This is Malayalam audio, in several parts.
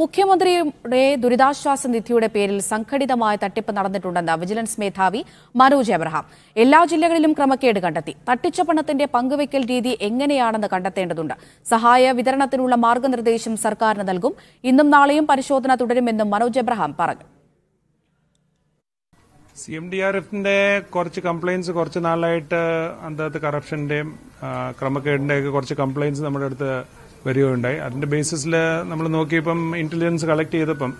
മുഖ്യമന്ത്രിയുടെ ദുരിതാശ്വാസ നിധിയുടെ പേരിൽ സംഘടിതമായ തട്ടിപ്പ് നടന്നിട്ടുണ്ടെന്ന് വിജിലൻസ് മേധാവി മനോജ് എബ്രഹാം എല്ലാ ജില്ലകളിലും ക്രമക്കേട് കണ്ടെത്തി തട്ടിച്ച പണത്തിന്റെ പങ്കുവയ്ക്കൽ രീതി എങ്ങനെയാണെന്ന് കണ്ടെത്തേണ്ടതുണ്ട് സഹായ വിതരണത്തിനുള്ള മാർഗനിർദ്ദേശം സർക്കാരിന് നൽകും ഇന്നും നാളെയും പരിശോധന തുടരുമെന്നും മനോജ് എബ്രഹാം പറഞ്ഞു സി എം ഡി ആർ എഫിന്റെ കുറച്ച് കംപ്ലൈൻസ് കുറച്ച് നാളായിട്ട് അന്തത്ത് കറപ്ഷന്റെയും ക്രമക്കേടിന്റെയൊക്കെ കുറച്ച് കംപ്ലൈൻസ് നമ്മുടെ അടുത്ത് വരികയുണ്ടായി അതിന്റെ ബേസിസിൽ നമ്മൾ നോക്കിയപ്പം ഇന്റലിജൻസ് കളക്ട് ചെയ്തപ്പം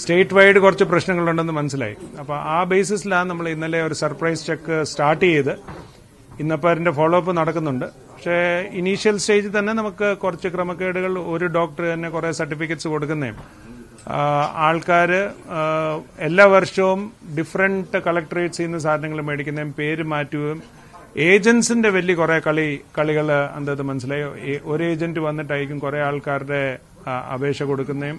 സ്റ്റേറ്റ് വൈഡ് കുറച്ച് പ്രശ്നങ്ങളുണ്ടെന്ന് മനസ്സിലായി അപ്പോൾ ആ ബേസിസിലാണ് നമ്മൾ ഇന്നലെ ഒരു സർപ്രൈസ് ചെക്ക് സ്റ്റാർട്ട് ചെയ്ത് ഇന്നപ്പോൾ അതിന്റെ ഫോളോ അപ്പ് നടക്കുന്നുണ്ട് പക്ഷേ ഇനീഷ്യൽ സ്റ്റേജിൽ തന്നെ നമുക്ക് കുറച്ച് ക്രമക്കേടുകൾ ഒരു ഡോക്ടർ തന്നെ കുറേ സർട്ടിഫിക്കറ്റ്സ് കൊടുക്കുന്നേ ആൾക്കാർ എല്ലാ വർഷവും ഡിഫറെന്റ് കളക്ടറേറ്റ്സ് നിന്ന് സാധനങ്ങൾ മേടിക്കുന്നതും പേര് മാറ്റുകയും ഏജൻസിന്റെ വലിയ കുറെ കളി കളികൾ എന്തത് മനസ്സിലായോ ഒരു ഏജന്റ് വന്നിട്ടായിരിക്കും കുറെ ആൾക്കാരുടെ അപേക്ഷ കൊടുക്കുന്നതും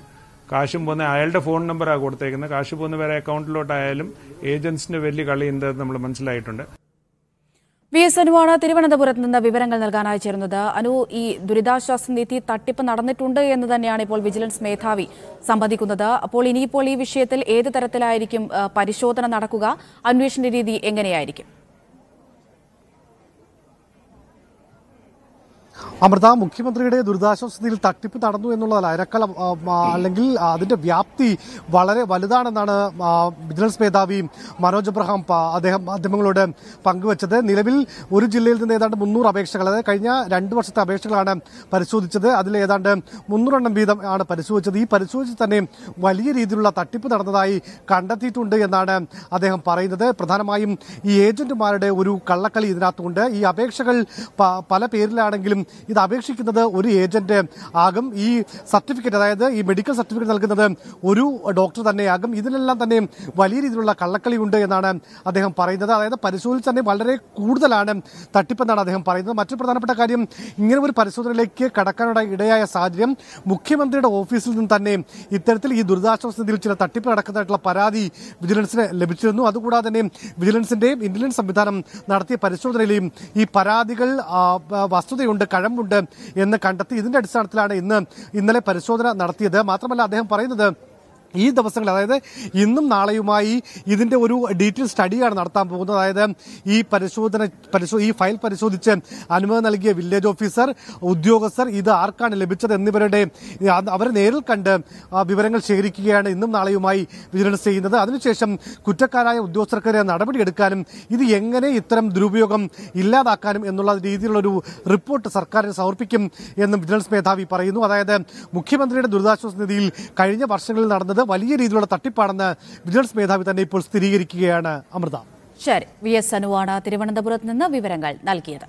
കാശും പോകുന്ന അയാളുടെ ഫോൺ നമ്പറാണ് കൊടുത്തേക്കുന്നത് കാശ് പോകുന്ന വരെ അക്കൗണ്ടിലോട്ടായാലും ഏജൻസിന്റെ വലിയ കളി എന്തെന്ന് നമ്മൾ മനസ്സിലായിട്ടുണ്ട് വി എസ് അനുവാണ് തിരുവനന്തപുരത്ത് നിന്ന് വിവരങ്ങൾ നൽകാനായി ചേരുന്നത് അനു ഈ ദുരിതാശ്വാസ നീതി തട്ടിപ്പ് നടന്നിട്ടുണ്ട് എന്ന് തന്നെയാണ് ഇപ്പോൾ വിജിലൻസ് മേധാവി സംബന്ധിക്കുന്നത് അപ്പോൾ ഇനിയിപ്പോൾ ഈ വിഷയത്തിൽ ഏത് തരത്തിലായിരിക്കും പരിശോധന നടക്കുക അന്വേഷണ രീതി എങ്ങനെയായിരിക്കും അമൃത മുഖ്യമന്ത്രിയുടെ നിധിയിൽ തട്ടിപ്പ് നടന്നു എന്നുള്ളതല്ല ഇരക്കൽ അല്ലെങ്കിൽ അതിന്റെ വ്യാപ്തി വളരെ വലുതാണെന്നാണ് ബിസിനസ് മേധാവി മനോജ് അബ്രഹാം അദ്ദേഹം മാധ്യമങ്ങളോട് പങ്കുവച്ചത് നിലവിൽ ഒരു ജില്ലയിൽ നിന്ന് ഏതാണ്ട് മുന്നൂറ് അപേക്ഷകൾ അതായത് കഴിഞ്ഞ രണ്ട് വർഷത്തെ അപേക്ഷകളാണ് പരിശോധിച്ചത് അതിൽ ഏതാണ്ട് മുന്നൂറെണ്ണം വീതം ആണ് പരിശോധിച്ചത് ഈ പരിശോധിച്ച് തന്നെ വലിയ രീതിയിലുള്ള തട്ടിപ്പ് നടന്നതായി കണ്ടെത്തിയിട്ടുണ്ട് എന്നാണ് അദ്ദേഹം പറയുന്നത് പ്രധാനമായും ഈ ഏജന്റുമാരുടെ ഒരു കള്ളക്കളി ഇതിനകത്തുണ്ട് ഈ അപേക്ഷകൾ പല പേരിലാണെങ്കിലും ഇത് അപേക്ഷിക്കുന്നത് ഒരു ഏജന്റ് ആകും ഈ സർട്ടിഫിക്കറ്റ് അതായത് ഈ മെഡിക്കൽ സർട്ടിഫിക്കറ്റ് നൽകുന്നത് ഒരു ഡോക്ടർ തന്നെയാകും ഇതിനെല്ലാം തന്നെ വലിയ രീതിയിലുള്ള കള്ളക്കളിയുണ്ട് എന്നാണ് അദ്ദേഹം പറയുന്നത് അതായത് പരിശോധിച്ച് തന്നെ വളരെ കൂടുതലാണ് തട്ടിപ്പെന്നാണ് അദ്ദേഹം പറയുന്നത് മറ്റു പ്രധാനപ്പെട്ട കാര്യം ഇങ്ങനെ ഒരു പരിശോധനയിലേക്ക് കടക്കാനുള്ള ഇടയായ സാഹചര്യം മുഖ്യമന്ത്രിയുടെ ഓഫീസിൽ നിന്ന് തന്നെ ഇത്തരത്തിൽ ഈ ദുരിതാശ്വാസ നിധിയിൽ ചില തട്ടിപ്പ് നടക്കുന്നതായിട്ടുള്ള പരാതി വിജിലൻസിന് ലഭിച്ചിരുന്നു അതുകൂടാതെ തന്നെ വിജിലൻസിന്റെയും ഇന്റലിജൻസ് സംവിധാനം നടത്തിയ പരിശോധനയിലെയും ഈ പരാതികൾ വസ്തുതയുണ്ട് കഴം ഉണ്ട് എന്ന് കണ്ടെത്തി ഇതിന്റെ അടിസ്ഥാനത്തിലാണ് ഇന്ന് ഇന്നലെ പരിശോധന നടത്തിയത് മാത്രമല്ല അദ്ദേഹം പറയുന്നത് ഈ ദിവസങ്ങൾ അതായത് ഇന്നും നാളെയുമായി ഇതിന്റെ ഒരു ഡീറ്റെയിൽ സ്റ്റഡിയാണ് നടത്താൻ പോകുന്നത് അതായത് ഈ പരിശോധന പരിശോ ഈ ഫയൽ പരിശോധിച്ച് അനുമതി നൽകിയ വില്ലേജ് ഓഫീസർ ഉദ്യോഗസ്ഥർ ഇത് ആർക്കാണ് ലഭിച്ചത് എന്നിവരുടെ അവരെ നേരിൽ കണ്ട് വിവരങ്ങൾ ശേഖരിക്കുകയാണ് ഇന്നും നാളെയുമായി വിജിലൻസ് ചെയ്യുന്നത് അതിനുശേഷം കുറ്റക്കാരായ ഉദ്യോഗസ്ഥർക്കെതിരെ നടപടിയെടുക്കാനും ഇത് എങ്ങനെ ഇത്തരം ദുരുപയോഗം ഇല്ലാതാക്കാനും എന്നുള്ള രീതിയിലുള്ളൊരു റിപ്പോർട്ട് സർക്കാരിന് സമർപ്പിക്കും എന്നും വിജിലൻസ് മേധാവി പറയുന്നു അതായത് മുഖ്യമന്ത്രിയുടെ ദുരിതാശ്വാസ നിധിയിൽ കഴിഞ്ഞ വർഷങ്ങളിൽ നടന്നത് വലിയ രീതിയിലുള്ള തട്ടിപ്പാണെന്ന് വിജിലൻസ് മേധാവി തന്നെ ഇപ്പോൾ സ്ഥിരീകരിക്കുകയാണ് അമൃത ശരി വി എസ് അനുവാണ് തിരുവനന്തപുരത്ത് നിന്ന് വിവരങ്ങൾ നൽകിയത്